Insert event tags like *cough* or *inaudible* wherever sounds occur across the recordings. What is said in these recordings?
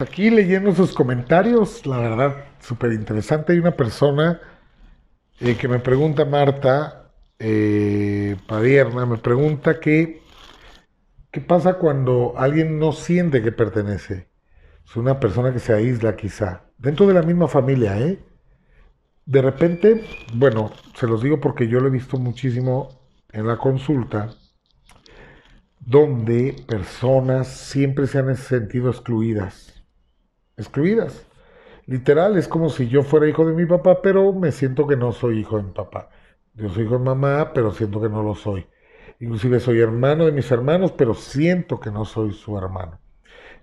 Aquí leyendo sus comentarios, la verdad, súper interesante. Hay una persona eh, que me pregunta, Marta eh, Padierna, me pregunta qué qué pasa cuando alguien no siente que pertenece. Es una persona que se aísla quizá, dentro de la misma familia, ¿eh? De repente, bueno, se los digo porque yo lo he visto muchísimo en la consulta, donde personas siempre se han sentido excluidas excluidas. Literal, es como si yo fuera hijo de mi papá, pero me siento que no soy hijo de mi papá. Yo soy hijo de mamá, pero siento que no lo soy. Inclusive soy hermano de mis hermanos, pero siento que no soy su hermano.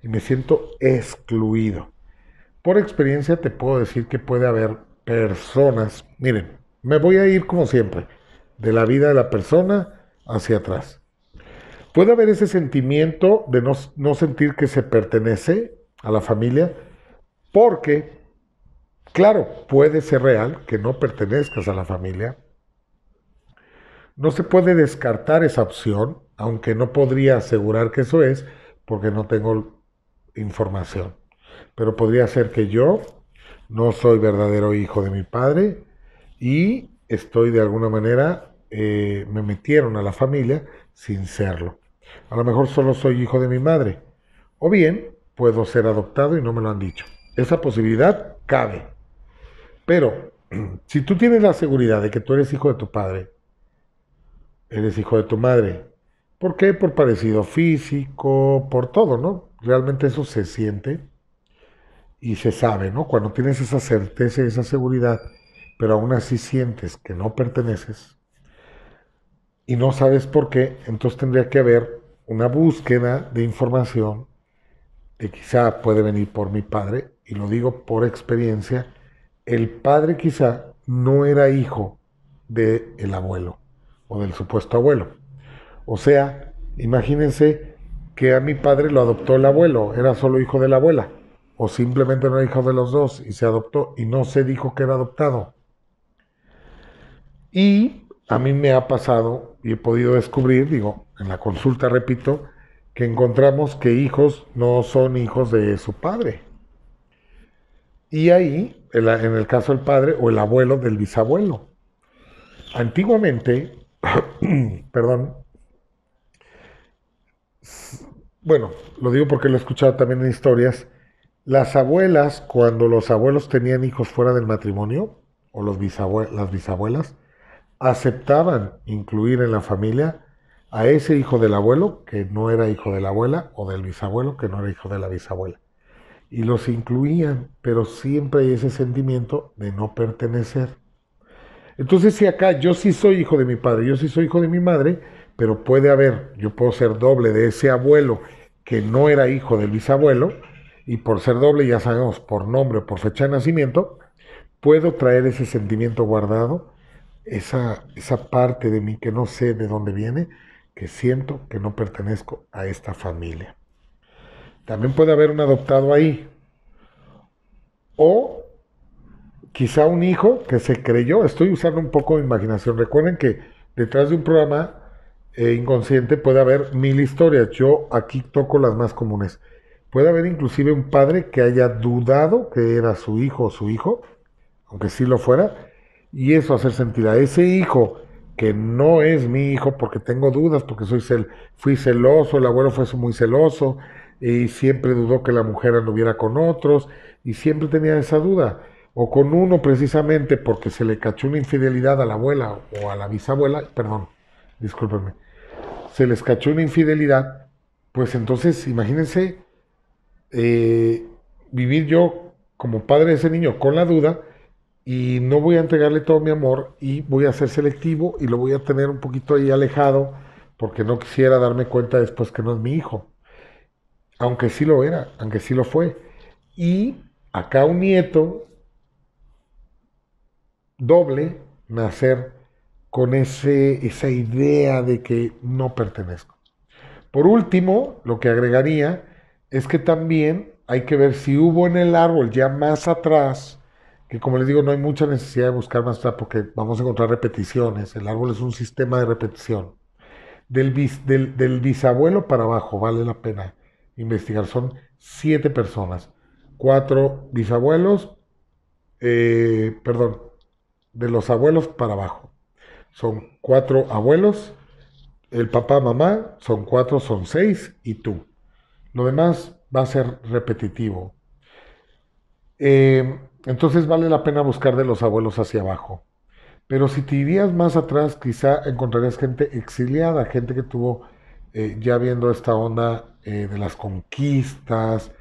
Y me siento excluido. Por experiencia te puedo decir que puede haber personas, miren, me voy a ir como siempre, de la vida de la persona hacia atrás. Puede haber ese sentimiento de no, no sentir que se pertenece a la familia, porque, claro, puede ser real que no pertenezcas a la familia. No se puede descartar esa opción, aunque no podría asegurar que eso es, porque no tengo información. Pero podría ser que yo no soy verdadero hijo de mi padre y estoy de alguna manera, eh, me metieron a la familia sin serlo. A lo mejor solo soy hijo de mi madre. O bien puedo ser adoptado y no me lo han dicho. Esa posibilidad cabe. Pero *clears throat* si tú tienes la seguridad de que tú eres hijo de tu padre, eres hijo de tu madre, ¿por qué? Por parecido físico, por todo, ¿no? Realmente eso se siente y se sabe, ¿no? Cuando tienes esa certeza, esa seguridad, pero aún así sientes que no perteneces y no sabes por qué, entonces tendría que haber una búsqueda de información que quizá puede venir por mi padre, y lo digo por experiencia, el padre quizá no era hijo del abuelo o del supuesto abuelo. O sea, imagínense que a mi padre lo adoptó el abuelo, era solo hijo de la abuela, o simplemente no era hijo de los dos y se adoptó y no se dijo que era adoptado. Y a mí me ha pasado y he podido descubrir, digo, en la consulta, repito, que encontramos que hijos no son hijos de su padre. Y ahí, en el caso del padre o el abuelo del bisabuelo. Antiguamente, *clears throat* perdón, bueno, lo digo porque lo he escuchado también en historias, las abuelas, cuando los abuelos tenían hijos fuera del matrimonio, o los las bisabuelas, aceptaban incluir en la familia a ese hijo del abuelo que no era hijo de la abuela o del bisabuelo que no era hijo de la bisabuela. Y los incluían, pero siempre hay ese sentimiento de no pertenecer. Entonces si acá yo sí soy hijo de mi padre, yo sí soy hijo de mi madre, pero puede haber, yo puedo ser doble de ese abuelo que no era hijo del bisabuelo, y por ser doble, ya sabemos, por nombre o por fecha de nacimiento, puedo traer ese sentimiento guardado, esa, esa parte de mí que no sé de dónde viene, que siento que no pertenezco a esta familia. También puede haber un adoptado ahí. O quizá un hijo que se creyó, estoy usando un poco de imaginación, recuerden que detrás de un programa eh, inconsciente puede haber mil historias, yo aquí toco las más comunes. Puede haber inclusive un padre que haya dudado que era su hijo o su hijo, aunque sí lo fuera, y eso hacer sentir a ese hijo que no es mi hijo porque tengo dudas, porque soy fui celoso, el abuelo fue muy celoso y siempre dudó que la mujer anduviera con otros y siempre tenía esa duda. O con uno precisamente porque se le cachó una infidelidad a la abuela o a la bisabuela, perdón, discúlpenme, se les cachó una infidelidad, pues entonces imagínense eh, vivir yo como padre de ese niño con la duda y no voy a entregarle todo mi amor y voy a ser selectivo y lo voy a tener un poquito ahí alejado porque no quisiera darme cuenta después que no es mi hijo. Aunque sí lo era, aunque sí lo fue. Y acá un nieto doble nacer con esa idea de que no pertenezco. Por último, lo que agregaría es que también hay que ver si hubo en el árbol ya más atrás que como les digo, no hay mucha necesidad de buscar más porque vamos a encontrar repeticiones. El árbol es un sistema de repetición. Del, del, bisabuelo para abajo, vale la pena investigar. Son siete personas. Cuatro bisabuelos, eh, perdón, de los abuelos para abajo. Son cuatro abuelos, el papá, mamá, son cuatro, son seis y tú. Lo demás va a ser repetitivo. Eh, entonces vale la pena buscar de los abuelos hacia abajo. Pero si te irías más atrás, quizá encontrarías gente exiliada, gente que tuvo eh, ya viendo esta onda eh, de las conquistas,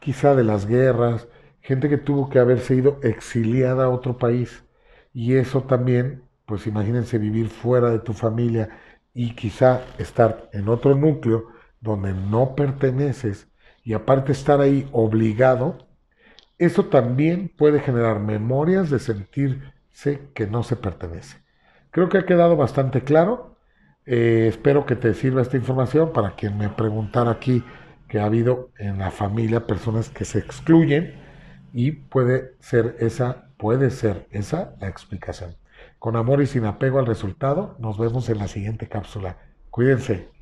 quizá de las guerras, gente que tuvo que haberse ido exiliada a otro país. Y eso también, pues imagínense vivir fuera de tu familia y quizá estar en otro núcleo donde no perteneces y aparte estar ahí obligado eso también puede generar memorias de sentirse que no se pertenece. Creo que ha quedado bastante claro. Eh, espero que te sirva esta información para quien me preguntara aquí que ha habido en la familia personas que se excluyen y puede ser esa, puede ser esa la explicación. Con amor y sin apego al resultado, nos vemos en la siguiente cápsula. Cuídense.